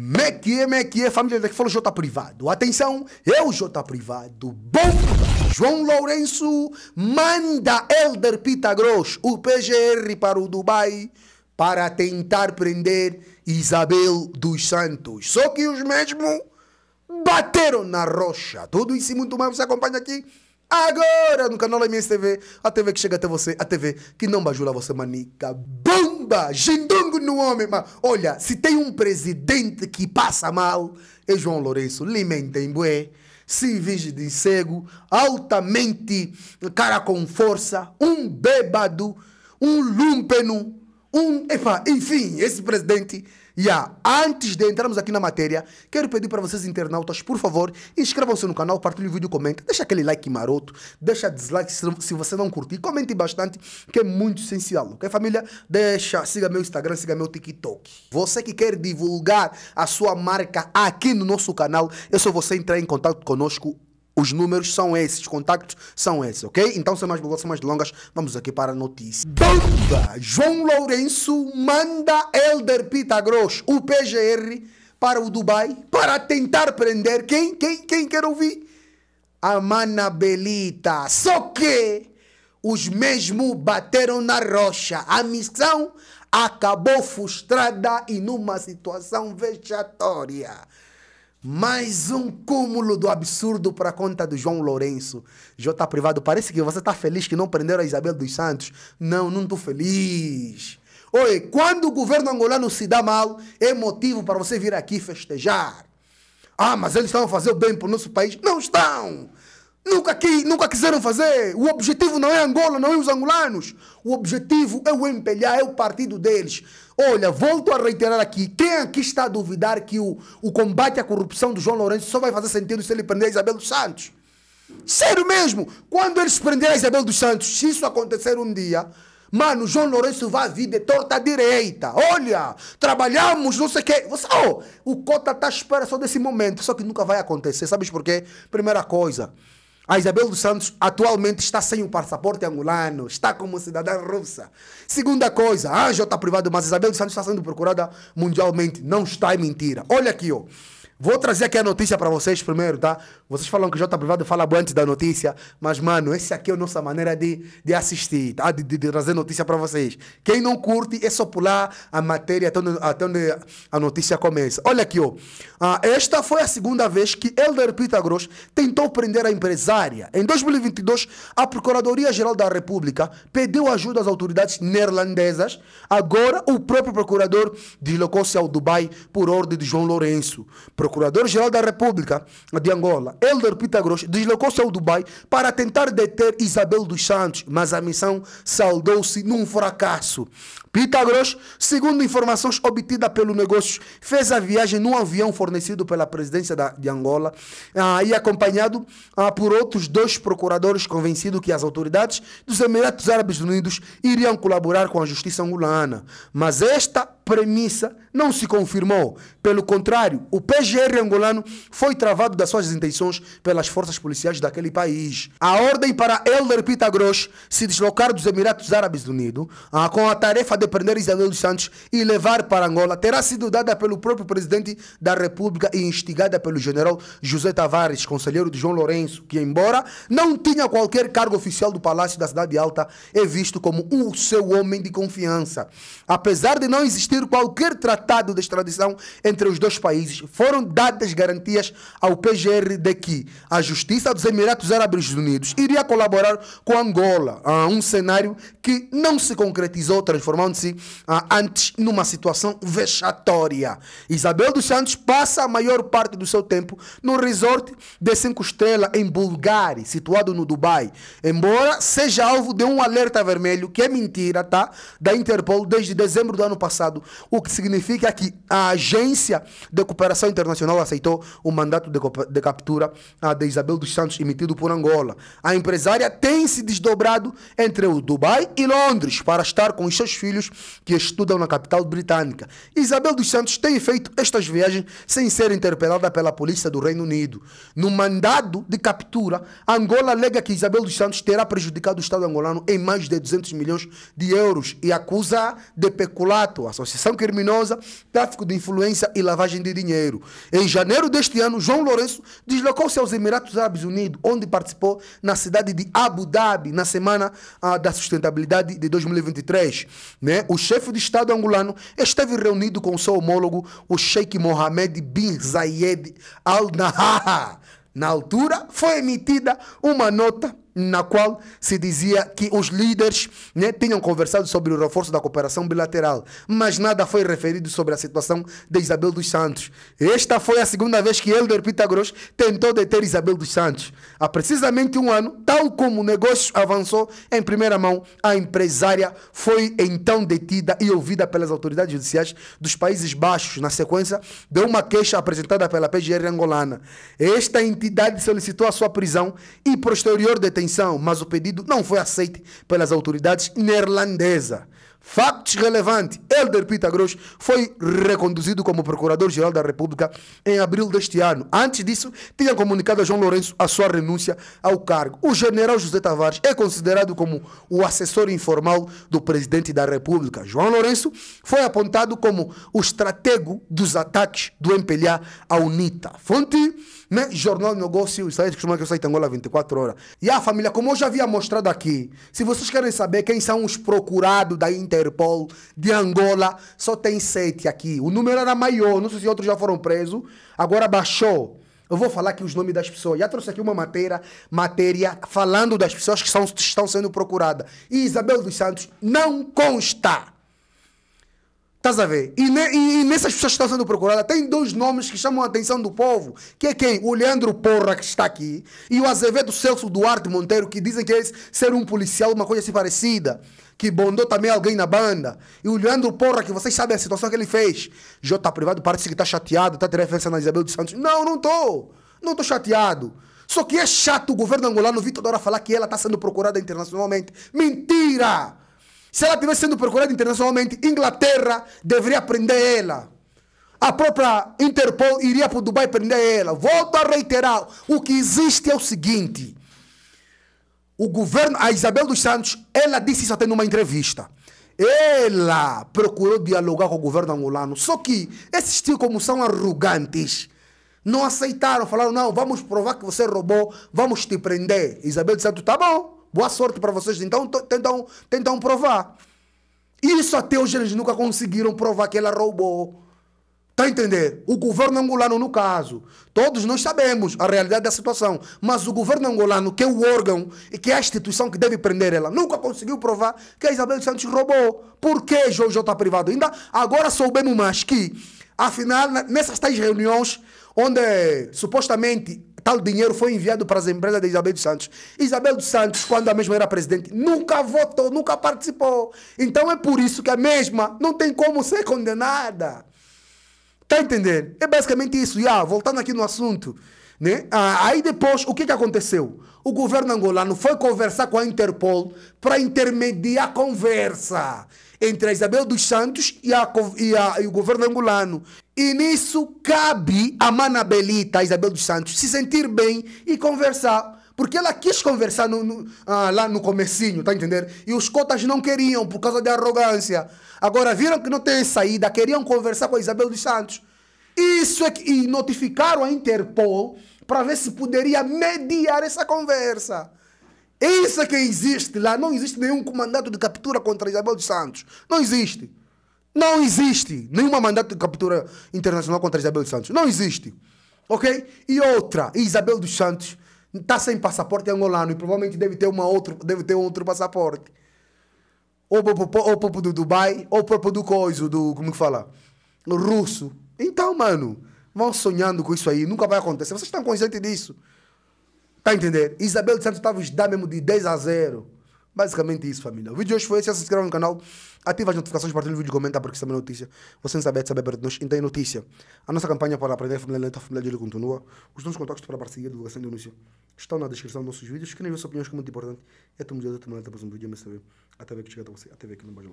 Mequie, Mequie, família daqui falou J Privado. Atenção, eu J Privado. Bom João Lourenço manda Elder Pitagros, o PGR, para o Dubai para tentar prender Isabel dos Santos. Só que os mesmos bateram na rocha. Tudo isso e muito mais você acompanha aqui agora no canal MSTV, a TV que chega até você, a TV que não bajula você, manica. Bom! Pumba, no homem. Mas, olha, se tem um presidente que passa mal, é João Lourenço. Limentembué, em se vige de cego, altamente, cara com força, um bêbado, um lúmpeno, um... Epa, enfim, esse presidente Yeah. Antes de entrarmos aqui na matéria, quero pedir para vocês, internautas, por favor, inscrevam-se no canal, partilhem o vídeo, comentem, deixa aquele like maroto, deixa dislike se você não curtir, comente bastante, que é muito essencial, ok, família? Deixa, siga meu Instagram, siga meu TikTok. Você que quer divulgar a sua marca aqui no nosso canal, é só você entrar em contato conosco os números são esses, os contactos são esses, ok? Então, sem mais bagunças, mais longas, vamos aqui para a notícia. Bomba! João Lourenço manda Elder Pitagros, o PGR, para o Dubai para tentar prender quem? Quem? Quem quer ouvir? A Belita. Só que os mesmos bateram na rocha. A missão acabou frustrada e numa situação vexatória. Mais um cúmulo do absurdo para conta do João Lourenço. J tá privado, parece que você está feliz que não prenderam a Isabel dos Santos. Não, não estou feliz. Oi, quando o governo angolano se dá mal, é motivo para você vir aqui festejar. Ah, mas eles estão a fazer o bem para o nosso país. Não estão! Nunca, que nunca quiseram fazer. O objetivo não é Angola, não é os angolanos. O objetivo é o empelhar, é o partido deles. Olha, volto a reiterar aqui: quem aqui está a duvidar que o, o combate à corrupção do João Lourenço só vai fazer sentido se ele prender Isabel dos Santos? Sério mesmo, quando eles prenderem Isabel dos Santos, se isso acontecer um dia, Mano, João Lourenço vai vir de torta à direita. Olha, trabalhamos, não sei o quê. Você, oh, o Cota está à espera só desse momento, só que nunca vai acontecer. Sabes por quê? Primeira coisa, a Isabel dos Santos atualmente está sem o passaporte angolano, está como cidadã russa. Segunda coisa, Anjo está privado, mas Isabel dos Santos está sendo procurada mundialmente. Não está, é mentira. Olha aqui, ó. Oh. Vou trazer aqui a notícia para vocês primeiro, tá? Vocês falam que o J Privado fala antes da notícia, mas, mano, essa aqui é a nossa maneira de, de assistir, tá? De, de, de trazer notícia para vocês. Quem não curte, é só pular a matéria até onde, até onde a notícia começa. Olha aqui, ó. Ah, esta foi a segunda vez que Elder Pitagros tentou prender a empresária. Em 2022, a Procuradoria-Geral da República pediu ajuda às autoridades neerlandesas. Agora, o próprio procurador deslocou-se ao Dubai por ordem de João Lourenço. Pro Procurador-Geral da República de Angola, Helder Pitagros, deslocou-se ao Dubai para tentar deter Isabel dos Santos, mas a missão saldou-se num fracasso. Pitagros, segundo informações obtidas pelo negócio, fez a viagem num avião fornecido pela presidência da, de Angola ah, e acompanhado ah, por outros dois procuradores convencidos que as autoridades dos Emirados Árabes Unidos iriam colaborar com a justiça angolana. Mas esta premissa não se confirmou. Pelo contrário, o PGR angolano foi travado das suas intenções pelas forças policiais daquele país. A ordem para Elder Pita Grosch se deslocar dos Emirados Árabes Unidos, ah, com a tarefa de prender Isabel dos Santos e levar para Angola, terá sido dada pelo próprio presidente da República e instigada pelo general José Tavares, conselheiro de João Lourenço, que, embora não tinha qualquer cargo oficial do Palácio da Cidade Alta, é visto como o seu homem de confiança. Apesar de não existir qualquer tratado de extradição entre os dois países. Foram dadas garantias ao PGR de que a Justiça dos Emirados Árabes Unidos iria colaborar com Angola a um cenário que não se concretizou, transformando-se ah, antes numa situação vexatória. Isabel dos Santos passa a maior parte do seu tempo no resort de cinco estrelas em Bulgari, situado no Dubai, embora seja alvo de um alerta vermelho, que é mentira, tá? Da Interpol desde dezembro do ano passado, o que significa que a Agência de Cooperação Internacional aceitou o mandato de, de captura ah, de Isabel dos Santos emitido por Angola. A empresária tem se desdobrado entre o Dubai e Londres para estar com os seus filhos que estudam na capital britânica. Isabel dos Santos tem feito estas viagens sem ser interpelada pela polícia do Reino Unido. No mandado de captura, Angola alega que Isabel dos Santos terá prejudicado o Estado angolano em mais de 200 milhões de euros e acusa de peculato, a associação associação criminosa, tráfico de influência e lavagem de dinheiro. Em janeiro deste ano, João Lourenço deslocou-se aos Emirados Árabes Unidos, onde participou na cidade de Abu Dhabi, na Semana ah, da Sustentabilidade de 2023. Né? O chefe de Estado angolano esteve reunido com seu homólogo, o Sheikh Mohamed bin Zayed Al Nahar. Na altura, foi emitida uma nota na qual se dizia que os líderes né, tinham conversado sobre o reforço da cooperação bilateral, mas nada foi referido sobre a situação de Isabel dos Santos. Esta foi a segunda vez que Helder Pitagros tentou deter Isabel dos Santos. Há precisamente um ano, tal como o negócio avançou em primeira mão, a empresária foi então detida e ouvida pelas autoridades judiciais dos Países Baixos, na sequência de uma queixa apresentada pela PGR angolana. Esta entidade solicitou a sua prisão e posterior detenção mas o pedido não foi aceito pelas autoridades neerlandesas. Fatos relevantes: Pita Pitagros foi reconduzido como Procurador-Geral da República em abril deste ano. Antes disso, tinha comunicado a João Lourenço a sua renúncia ao cargo. O general José Tavares é considerado como o assessor informal do presidente da República. João Lourenço foi apontado como o estratego dos ataques do MPLA à UNITA. Fonte né? Jornal de Negócio, isso aí que eu saio de Angola 24 horas. E a família, como eu já havia mostrado aqui, se vocês querem saber quem são os procurados da Interpol de Angola, só tem sete aqui. O número era maior, não sei se outros já foram presos, agora baixou. Eu vou falar aqui os nomes das pessoas. Já trouxe aqui uma matéria, matéria falando das pessoas que são, estão sendo procuradas. E Isabel dos Santos não consta. Estás a ver? E, ne, e, e, nessas pessoas que estão sendo procuradas, tem dois nomes que chamam a atenção do povo. Que é quem? O Leandro Porra, que está aqui, e o Azevedo Celso Duarte Monteiro, que dizem que é ser um policial, uma coisa assim parecida. Que bondou também alguém na banda. E o Leandro Porra, que vocês sabem a situação que ele fez. J tá privado, parece que está chateado, está tendo referência na Isabel dos Santos. Não, não estou. Não estou chateado. Só que é chato o governo angolano vir toda hora falar que ela está sendo procurada internacionalmente. Mentira! Se ela estivesse sendo procurada internacionalmente, Inglaterra deveria prender ela. A própria Interpol iria para o Dubai prender ela. Volto a reiterar: o que existe é o seguinte. O governo, a Isabel dos Santos, ela disse isso até numa entrevista. Ela procurou dialogar com o governo angolano. Só que esses tios, como são arrogantes, não aceitaram. Falaram: não, vamos provar que você é roubou, vamos te prender. Isabel dos Santos, tá bom. Boa sorte para vocês. Então, tentam, tentam provar. Isso até hoje eles nunca conseguiram provar que ela roubou. Está a entender? O governo angolano, no caso, todos nós sabemos a realidade da situação, mas o governo angolano, que é o órgão e que é a instituição que deve prender ela, nunca conseguiu provar que a Isabel Santos roubou. Por que João está privado? Ainda agora soubemos mais que, afinal, nessas tais reuniões, onde supostamente Tal dinheiro foi enviado para as empresas de Isabel dos Santos. Isabel dos Santos, quando a mesma era presidente, nunca votou, nunca participou. Então é por isso que a mesma não tem como ser condenada. Está entendendo? É basicamente isso. E, ah, voltando aqui no assunto. Né? Ah, aí depois, o que, que aconteceu? O governo angolano foi conversar com a Interpol para intermediar a conversa entre a Isabel dos Santos e, a, e, a, e o governo angolano. E nisso cabe a Manabelita, a Isabel dos Santos, se sentir bem e conversar. Porque ela quis conversar no, no, ah, lá no comecinho, tá entendendo? E os cotas não queriam por causa da arrogância. Agora viram que não tem saída, queriam conversar com a Isabel dos Santos. Isso é que, e notificaram a Interpol para ver se poderia mediar essa conversa. Isso é que existe lá, não existe nenhum mandato de captura contra Isabel dos Santos. Não existe. Não existe nenhuma mandato de captura internacional contra Isabel dos Santos. Não existe. Ok? E outra, Isabel dos Santos está sem passaporte angolano é e provavelmente deve ter, uma outro, deve ter um outro passaporte. Ou o povo do Dubai, ou o povo do Coiso, do. Como que fala? Russo. Então, mano, vão sonhando com isso aí. Nunca vai acontecer. Vocês estão conscientes disso. Tá a entender? Isabel de Santos estava a dar mesmo de 10 a 0. Basicamente isso, família. O vídeo de hoje foi esse. Se inscreva no canal, ativa as notificações, partilha o vídeo, comenta, porque isso também é notícia. Você não sabe, é saber perto nós. Então é notícia. A nossa campanha para aprender a família lenta, a família de continua. Os nossos contatos para parceria e divulgação de anúncio estão na descrição dos nossos vídeos. Escrevam suas opiniões, que é muito importante. É tudo melhor, é tudo Até o próximo vídeo, mas também. Até ver que chega até você. Até ver que não mais